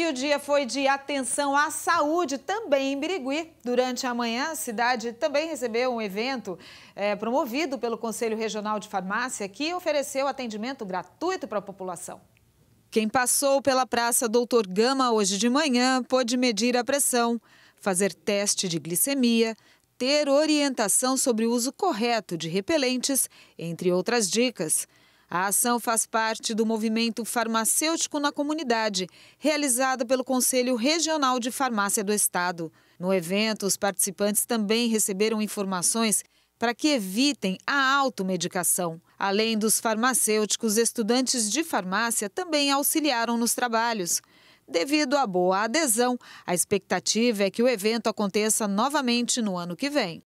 E o dia foi de atenção à saúde também em Birigui. Durante a manhã, a cidade também recebeu um evento é, promovido pelo Conselho Regional de Farmácia que ofereceu atendimento gratuito para a população. Quem passou pela Praça Doutor Gama hoje de manhã pôde medir a pressão, fazer teste de glicemia, ter orientação sobre o uso correto de repelentes, entre outras dicas. A ação faz parte do movimento farmacêutico na comunidade, realizado pelo Conselho Regional de Farmácia do Estado. No evento, os participantes também receberam informações para que evitem a automedicação. Além dos farmacêuticos, estudantes de farmácia também auxiliaram nos trabalhos. Devido à boa adesão, a expectativa é que o evento aconteça novamente no ano que vem.